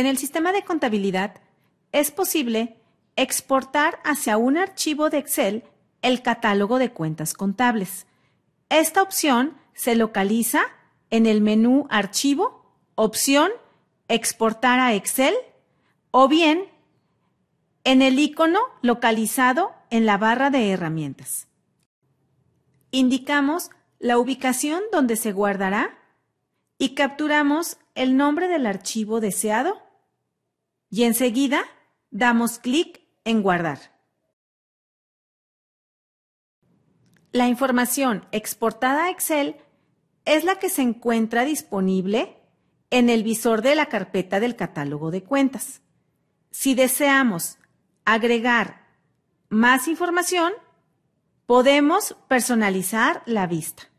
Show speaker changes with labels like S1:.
S1: En el sistema de contabilidad es posible exportar hacia un archivo de Excel el catálogo de cuentas contables. Esta opción se localiza en el menú Archivo, opción Exportar a Excel o bien en el icono localizado en la barra de herramientas. Indicamos la ubicación donde se guardará y capturamos el nombre del archivo deseado y enseguida damos clic en guardar. La información exportada a Excel es la que se encuentra disponible en el visor de la carpeta del catálogo de cuentas. Si deseamos agregar más información, podemos personalizar la vista.